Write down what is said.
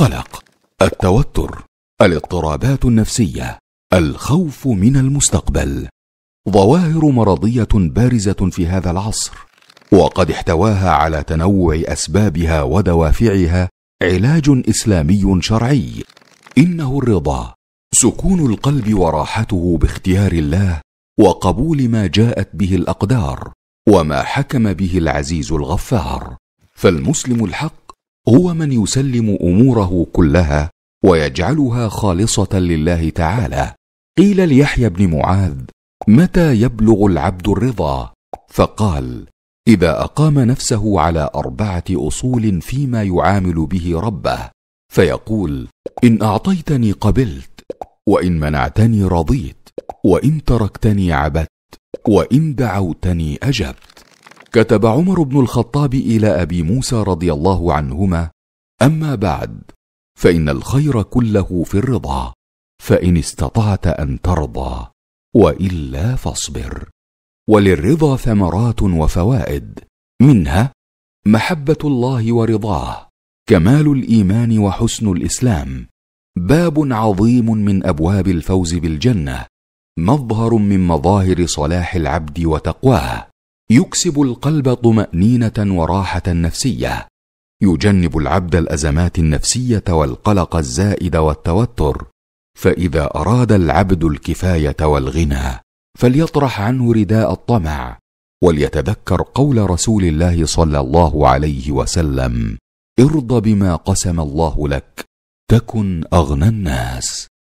القلق التوتر الاضطرابات النفسيه الخوف من المستقبل ظواهر مرضيه بارزه في هذا العصر وقد احتواها على تنوع اسبابها ودوافعها علاج اسلامي شرعي انه الرضا سكون القلب وراحته باختيار الله وقبول ما جاءت به الاقدار وما حكم به العزيز الغفار فالمسلم الحق هو من يسلم اموره كلها ويجعلها خالصه لله تعالى قيل ليحيى بن معاذ متى يبلغ العبد الرضا فقال اذا اقام نفسه على اربعه اصول فيما يعامل به ربه فيقول ان اعطيتني قبلت وان منعتني رضيت وان تركتني عبدت وان دعوتني اجبت كتب عمر بن الخطاب الى ابي موسى رضي الله عنهما اما بعد فان الخير كله في الرضا فان استطعت ان ترضى والا فاصبر وللرضا ثمرات وفوائد منها محبه الله ورضاه كمال الايمان وحسن الاسلام باب عظيم من ابواب الفوز بالجنه مظهر من مظاهر صلاح العبد وتقواه يكسب القلب طمانينه وراحه نفسيه يجنب العبد الازمات النفسيه والقلق الزائد والتوتر فاذا اراد العبد الكفايه والغنى فليطرح عنه رداء الطمع وليتذكر قول رسول الله صلى الله عليه وسلم ارض بما قسم الله لك تكن اغنى الناس